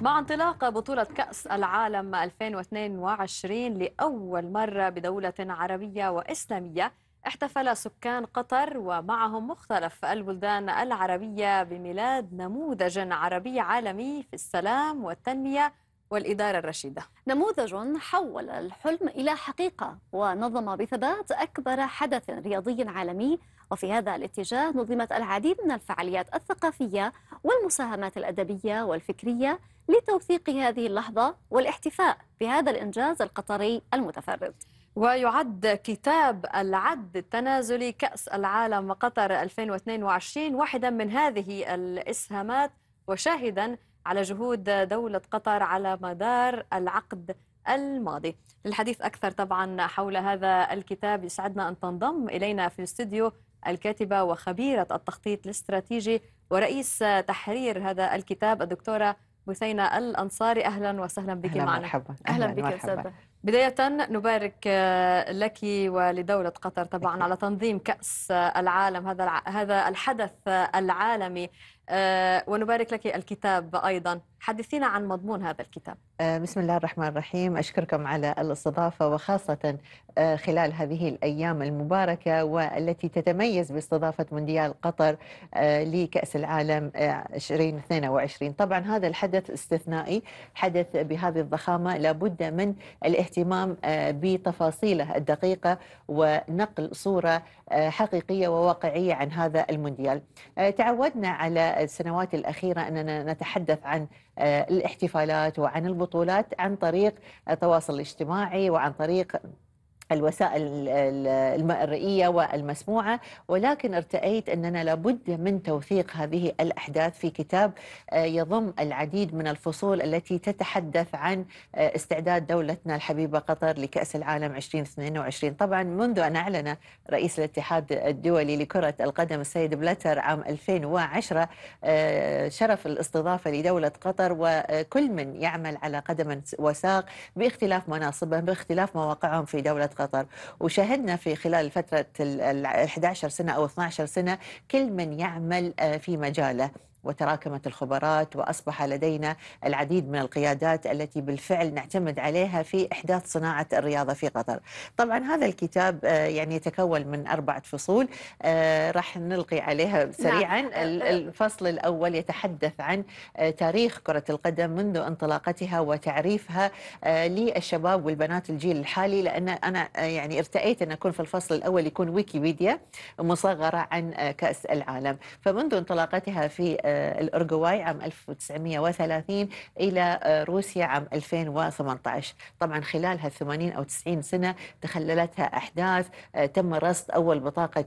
مع انطلاق بطولة كأس العالم 2022 لأول مرة بدولة عربية وإسلامية احتفل سكان قطر ومعهم مختلف البلدان العربية بميلاد نموذج عربي عالمي في السلام والتنمية والإدارة الرشيدة نموذج حول الحلم إلى حقيقة ونظم بثبات أكبر حدث رياضي عالمي وفي هذا الاتجاه نظمت العديد من الفعاليات الثقافية والمساهمات الأدبية والفكرية لتوثيق هذه اللحظة والاحتفاء بهذا الإنجاز القطري المتفرد ويعد كتاب العد التنازلي كأس العالم قطر 2022 واحدا من هذه الإسهامات وشاهدا على جهود دولة قطر على مدار العقد الماضي للحديث أكثر طبعا حول هذا الكتاب يسعدنا أن تنضم إلينا في الاستديو الكاتبة وخبيرة التخطيط الاستراتيجي ورئيس تحرير هذا الكتاب الدكتورة بثينة الأنصاري أهلا وسهلا بك أهلا معنا مرحبا. أهلا, أهلا بك أستاذة بداية نبارك لك ولدولة قطر طبعا على تنظيم كأس العالم هذا هذا الحدث العالمي آه، ونبارك لك الكتاب أيضا حدثينا عن مضمون هذا الكتاب آه، بسم الله الرحمن الرحيم أشكركم على الاستضافة وخاصة آه، خلال هذه الأيام المباركة والتي تتميز باستضافة مونديال قطر لكأس العالم 2022 طبعا هذا الحدث استثنائي حدث بهذه الضخامة لابد من الاهتمام بتفاصيله الدقيقة ونقل صورة حقيقية وواقعية عن هذا المونديال تعودنا على السنوات الأخيرة أننا نتحدث عن آه، الاحتفالات وعن البطولات عن طريق التواصل الاجتماعي وعن طريق الوسائل المرئية والمسموعة ولكن ارتأيت أننا لابد من توثيق هذه الأحداث في كتاب آه، يضم العديد من الفصول التي تتحدث عن آه، استعداد دولتنا الحبيبة قطر لكأس العالم 2022 طبعا منذ أن أعلن رئيس الاتحاد الدولي لكرة القدم السيد بلاتر عام 2010 آه، شرف الاستضافة لدولة قطر وكل من يعمل على قدم وساق باختلاف مناصبهم باختلاف مواقعهم في دولة قطر قطر وشاهدنا في خلال فترة ال 11 سنة أو 12 سنة كل من يعمل آه، في مجاله وتراكمت الخبرات واصبح لدينا العديد من القيادات التي بالفعل نعتمد عليها في احداث صناعه الرياضه في قطر. طبعا هذا الكتاب آه، يعني يتكون من اربعه فصول آه، راح نلقي عليها سريعا نعم. الفصل الاول يتحدث عن آه، تاريخ كره القدم منذ انطلاقتها وتعريفها للشباب والبنات الجيل الحالي لان انا يعني ارتأيت ان اكون في الفصل الاول يكون ويكيبيديا مصغره عن كاس العالم، فمنذ انطلاقتها في آه، الأورجواي عام 1930 إلى آه، روسيا عام 2018 طبعا خلال هال80 أو 90 سنة تخللتها أحداث آه، تم رصد أول بطاقة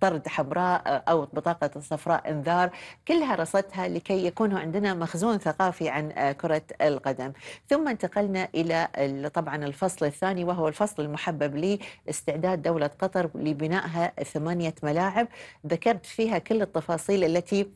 طرد حمراء أو بطاقة صفراء إنذار كلها رصدتها لكي يكون عندنا مخزون ثقافي عن كرة القدم ثم انتقلنا إلى طبعا الفصل الثاني وهو الفصل المحبب لي استعداد دولة قطر لبنائها ثمانية ملاعب ذكرت فيها كل التفاصيل التي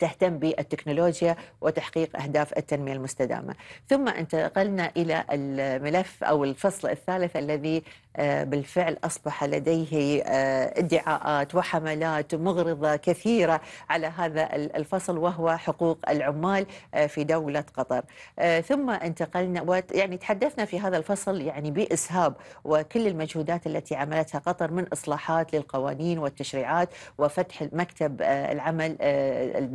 تهتم بالتكنولوجيا وتحقيق اهداف التنميه المستدامه. ثم انتقلنا الى الملف او الفصل الثالث الذي آه، بالفعل اصبح لديه آه، ادعاءات وحملات مغرضه كثيره على هذا الفصل وهو حقوق العمال آه، في دوله قطر. ثم انتقلنا يعني تحدثنا في هذا الفصل يعني باسهاب وكل المجهودات التي عملتها قطر من اصلاحات للقوانين والتشريعات وفتح مكتب العمل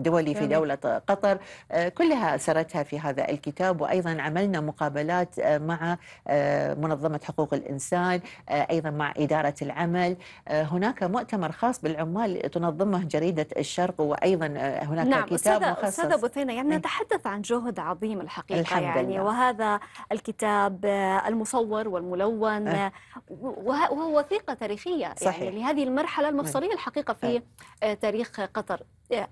الدولي في دولة قطر آه، كلها سرتها في هذا الكتاب وأيضا عملنا مقابلات آه، مع آه، منظمة حقوق الإنسان أيضا مع إدارة العمل هناك مؤتمر خاص بالعمال تنظمه جريدة الشرق وأيضا هناك نعم كتاب أستاذ مخصص أستاذة بثينة يعني إيه. نتحدث عن جهد عظيم الحقيقة يعني، الحمد يعني لله. وهذا الكتاب المصور والملون إيه. أه. وهو وثيقة تاريخية يعني صحيح. يعني لهذه المرحلة المفصلية إيه. الحقيقة في أه. تاريخ قطر إيه،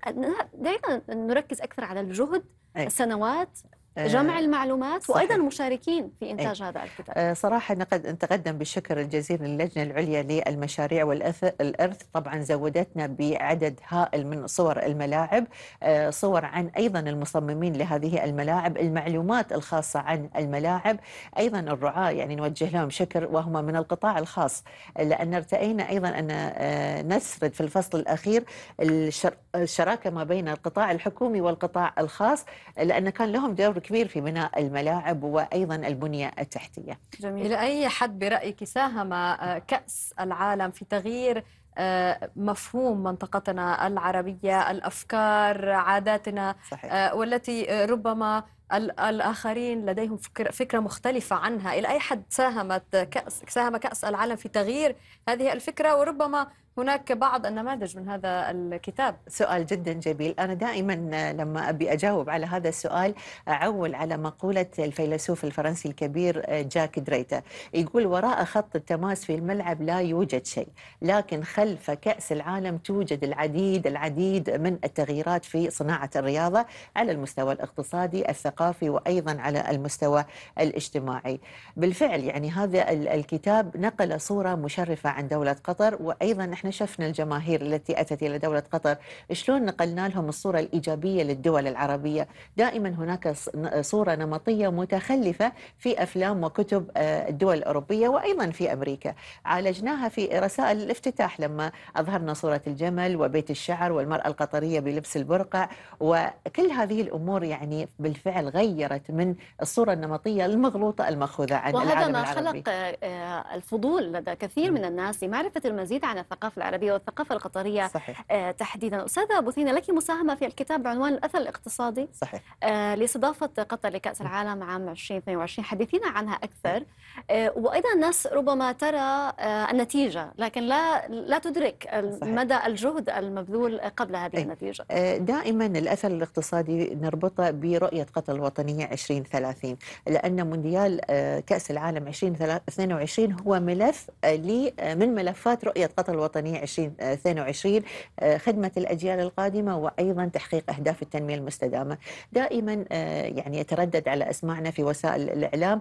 دائما نركز اكثر على الجهد أي. السنوات جمع آه، المعلومات صحيح. وايضا المشاركين في إيه. انتاج أي. هذا الكتاب. آه، صراحه نقد نتقدم بالشكر الجزيل للجنه العليا للمشاريع والارث طبعا زودتنا بعدد هائل من صور الملاعب، آه، صور عن ايضا المصممين لهذه الملاعب، المعلومات الخاصه عن الملاعب، ايضا الرعاه يعني نوجه لهم شكر وهم من القطاع الخاص لان ارتئينا ايضا ان نسرد في الفصل الاخير الشراكه ما بين القطاع الحكومي والقطاع الخاص لان كان لهم دور كبير في بناء الملاعب وايضا البنيه التحتيه. جميل. الى اي حد برايك ساهم آه، كاس العالم في تغيير آه، مفهوم منطقتنا العربيه، الافكار، عاداتنا صحيح. آه، والتي ربما الآخرين لديهم فكرة مختلفة عنها إلى أي حد ساهمت كأس ساهم كأس العالم في تغيير هذه الفكرة وربما هناك بعض النماذج من هذا الكتاب سؤال جدا جميل أنا دائما لما أبي أجاوب على هذا السؤال أعول على مقولة الفيلسوف الفرنسي الكبير جاك دريتا يقول وراء خط التماس في الملعب لا يوجد شيء لكن خلف كأس العالم توجد العديد العديد من التغييرات في صناعة الرياضة على المستوى الاقتصادي الثقافي الثقافي وايضا على المستوى الاجتماعي. بالفعل يعني هذا الكتاب نقل صوره مشرفه عن دوله قطر وايضا احنا شفنا الجماهير التي اتت الى دوله قطر شلون نقلنا لهم الصوره الايجابيه للدول العربيه، دائما هناك صوره نمطيه متخلفه في افلام وكتب آه، الدول الاوروبيه وايضا في امريكا، عالجناها في رسائل الافتتاح لما اظهرنا صوره الجمل وبيت الشعر والمراه القطريه بلبس البرقع وكل هذه الامور يعني بالفعل غيرت من الصورة النمطية المغلوطة المأخوذة عن وهذا ما خلق آه، الفضول لدى كثير من الناس لمعرفة المزيد عن الثقافة العربية والثقافة القطرية صحيح. آه، تحديدا أستاذة بثينة لك مساهمة في الكتاب بعنوان الأثر الاقتصادي صحيح. آه، لاستضافة قطر لكأس العالم عام 2022 حدثينا عنها أكثر وأيضا الناس ربما ترى النتيجة لكن لا لا تدرك مدى الجهد المبذول قبل هذه إيه. النتيجة دائما الأثر الاقتصادي نربطه برؤية قطر الوطنية 2030 لأن مونديال آه، كأس العالم 2022 هو ملف آه، آه، من ملفات رؤية قطر الوطنية 2022 خدمة الأجيال القادمة وأيضا تحقيق أهداف التنمية المستدامة دائما يعني يتردد على أسماعنا في وسائل الإعلام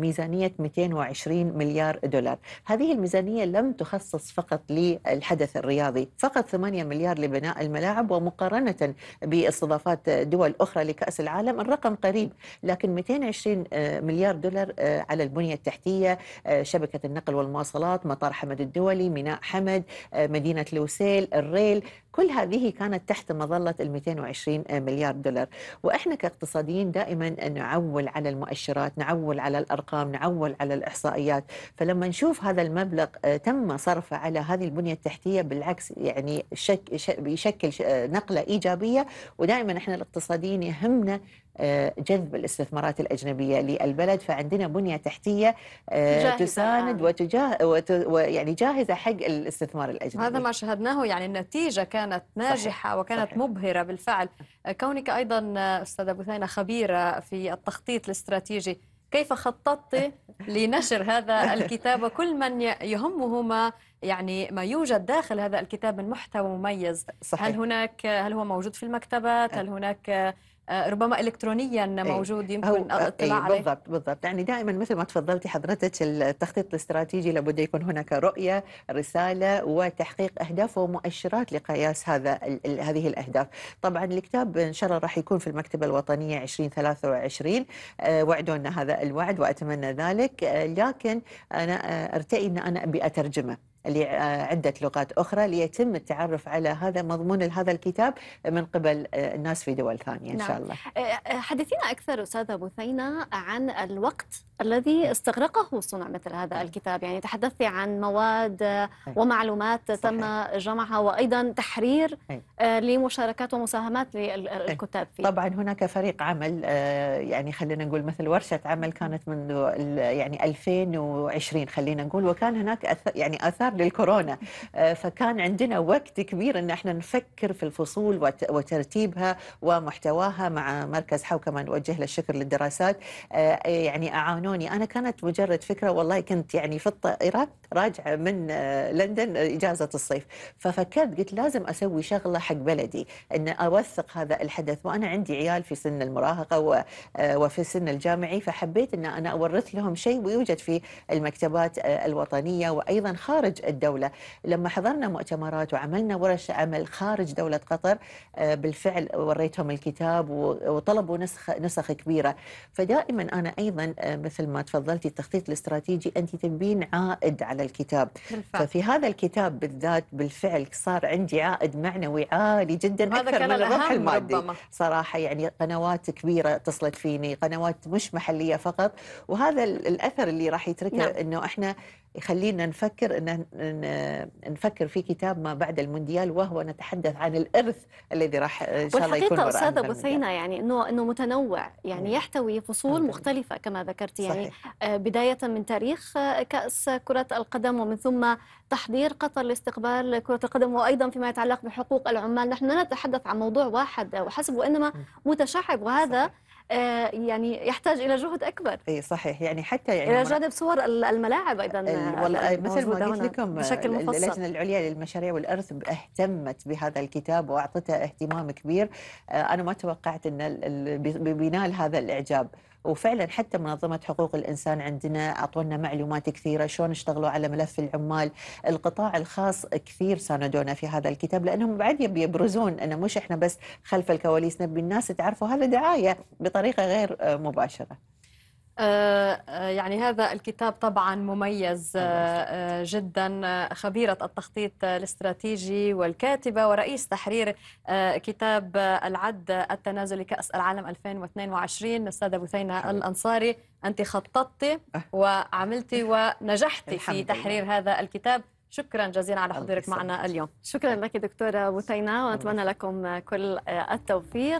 ميزانية 220 مليار دولار هذه الميزانية لم تخصص فقط للحدث الرياضي فقط 8 مليار لبناء الملاعب ومقارنة باستضافات دول أخرى لكأس العالم الرقم قريب لكن 220 آه، مليار دولار آه، على البنية التحتية آه، شبكة النقل والمواصلات مطار حمد الدولي ميناء حمد مدينة لوسيل الريل كل هذه كانت تحت مظلة ال 220 مليار دولار وإحنا كاقتصاديين دائما نعول على المؤشرات نعول على الأرقام نعول على الإحصائيات فلما نشوف هذا المبلغ تم صرفه على هذه البنية التحتية بالعكس يعني شك يشكل نقلة إيجابية ودائما إحنا الاقتصاديين يهمنا آه، جذب الاستثمارات الأجنبية للبلد فعندنا بنية تحتية آه، تساند وتجاه ويعني جاهزة حق الاستثمار الأجنبي هذا ما شهدناه يعني النتيجة كانت ناجحة صحيح. وكانت صحيح. مبهرة بالفعل آه، كونك أيضا أستاذة بثينة خبيرة في التخطيط الاستراتيجي كيف خططت لنشر هذا الكتاب وكل من يهمه ما يعني ما يوجد داخل هذا الكتاب من محتوى مميز صحيح. هل هناك هل هو موجود في المكتبات هل هناك آه، ربما الكترونيا إيه. موجود يمكن الاطلاع إيه، عليه بالضبط بالضبط يعني دائما مثل ما تفضلتي حضرتك التخطيط الاستراتيجي لابد يكون هناك رؤيه رساله وتحقيق اهداف ومؤشرات لقياس هذا هذه الاهداف طبعا الكتاب ان شاء الله راح يكون في المكتبه الوطنيه 2023 آه، وعدونا هذا الوعد واتمنى ذلك آه، لكن انا ارتئي ان انا ابي اترجمه لعدة لغات أخرى ليتم التعرف على هذا مضمون هذا الكتاب من قبل آه، الناس في دول ثانية إن نعم. شاء الله آه، آه، حدثينا أكثر أستاذة بثينة عن الوقت الذي استغرقه صنع مثل هذا نعم. الكتاب يعني تحدثت عن مواد ومعلومات تم جمعها وأيضا تحرير لمشاركات ومساهمات للكتاب فيه طبعا هناك فريق عمل يعني خلينا نقول مثل ورشة عمل كانت منذ يعني 2020 خلينا نقول وكان هناك يعني آثار انتشار للكورونا آه، فكان عندنا وقت كبير ان احنا نفكر في الفصول وترتيبها ومحتواها مع مركز حوكمه نوجه له الشكر للدراسات آه، يعني اعانوني انا كانت مجرد فكره والله كنت يعني في الطائره راجعه من آه، لندن اجازه الصيف ففكرت قلت لازم اسوي شغله حق بلدي ان اوثق هذا الحدث وانا عندي عيال في سن المراهقه وفي سن الجامعي فحبيت ان انا اورث لهم شيء ويوجد في المكتبات الوطنيه وايضا خارج خارج الدولة لما حضرنا مؤتمرات وعملنا ورش عمل خارج دولة قطر آه، بالفعل وريتهم الكتاب وطلبوا نسخ نسخ كبيرة فدائما أنا أيضا آه، مثل ما تفضلتي التخطيط الاستراتيجي أنت تبين عائد على الكتاب بالفعل. ففي هذا الكتاب بالذات بالفعل صار عندي عائد معنوي عالي جدا أكثر من الربح المادي ربما. صراحة يعني قنوات كبيرة اتصلت فيني قنوات مش محلية فقط وهذا الأثر اللي راح يتركه نعم. أنه إحنا يخلينا نفكر ان نفكر في كتاب ما بعد المونديال وهو نتحدث عن الارث الذي راح ان شاء الله يكون والحقيقه استاذه بثينه يعني انه انه متنوع يعني نعم. يحتوي فصول نعم. مختلفه كما ذكرت يعني آه، بدايه من تاريخ آه، كاس كره القدم ومن ثم تحضير قطر لاستقبال كره القدم وايضا فيما يتعلق بحقوق العمال نحن لا نتحدث عن موضوع واحد وحسب وانما نعم. متشعب وهذا صحيح. آه، يعني يحتاج الى جهد اكبر اي صحيح يعني حتى يعني الى جانب صور الملاعب ايضا مثل ما قلت لكم بشكل مفصل اللجنه العليا للمشاريع والارث اهتمت بهذا الكتاب واعطته اهتمام كبير آه، انا ما توقعت ان بينال هذا الاعجاب وفعلا حتى منظمه حقوق الانسان عندنا اعطونا معلومات كثيره شلون اشتغلوا على ملف العمال، القطاع الخاص كثير ساندونا في هذا الكتاب لانهم بعد يبي يبرزون انه مش احنا بس خلف الكواليس نبي الناس تعرفوا هذا دعايه بطريقه غير مباشره. آه، آه، يعني هذا الكتاب طبعا مميز آه، جدا خبيرة التخطيط الاستراتيجي والكاتبة ورئيس تحرير كتاب العد التنازلي كأس العالم 2022 السادة بثينة الأنصاري أنت خططتي وعملتي ونجحتي في تحرير هذا الكتاب شكرا جزيلا على حضورك معنا اليوم شكرا لك دكتورة بثينة وأتمنى لكم كل التوفيق